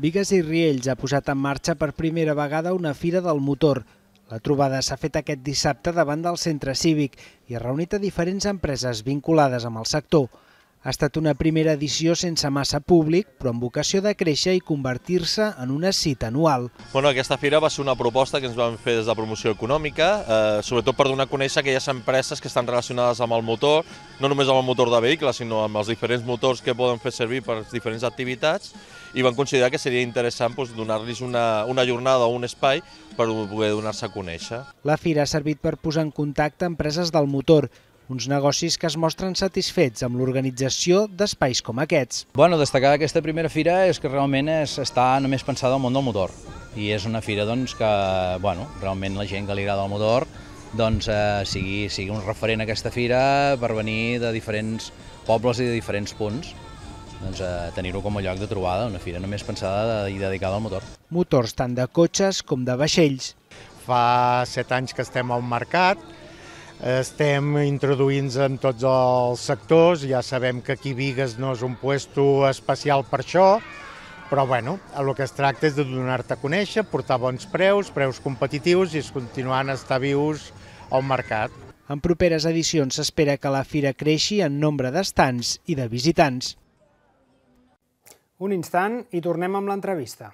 Vigues i Riells ha posat en marxa per primera vegada una fira del motor. La trobada s'ha fet aquest dissabte davant del centre cívic i ha reunit a diferents empreses vinculades amb el sector. Ha estat una primera edició sense massa públic, però amb vocació de créixer i convertir-se en una cita anual. Bueno, aquesta fira va ser una proposta que ens vam fer des de promoció econòmica, eh, sobretot per donar a conèixer aquelles empreses que estan relacionades amb el motor, no només amb el motor de vehicle, sinó amb els diferents motors que poden fer servir per les diferents activitats i van considerar que seria interessant doncs, donar-los una, una jornada o un espai per poder donar-se a conèixer. La fira ha servit per posar en contacte empreses del motor, uns negocis que es mostren satisfets amb l'organització d'espais com aquests. Bueno, destacar aquesta primera fira és que realment és, està només pensada al món del motor i és una fira doncs, que bueno, realment la gent que li agrada el motor doncs, eh, sigui, sigui un referent a aquesta fira per venir de diferents pobles i de diferents punts doncs, eh, tenir-ho com a lloc de trobada, una fira només pensada i dedicada al motor. Motors tant de cotxes com de vaixells. Fa set anys que estem al mercat, estem introduint-nos en tots els sectors, ja sabem que aquí Vigues no és un puesto especial per això, però bueno, el que es tracta és de donar-te a conèixer, portar bons preus, preus competitius i es continuant a estar vius al mercat. En properes edicions s'espera que la fira creixi en nombre d'estants i de visitants. Un instant i tornem amb l'entrevista.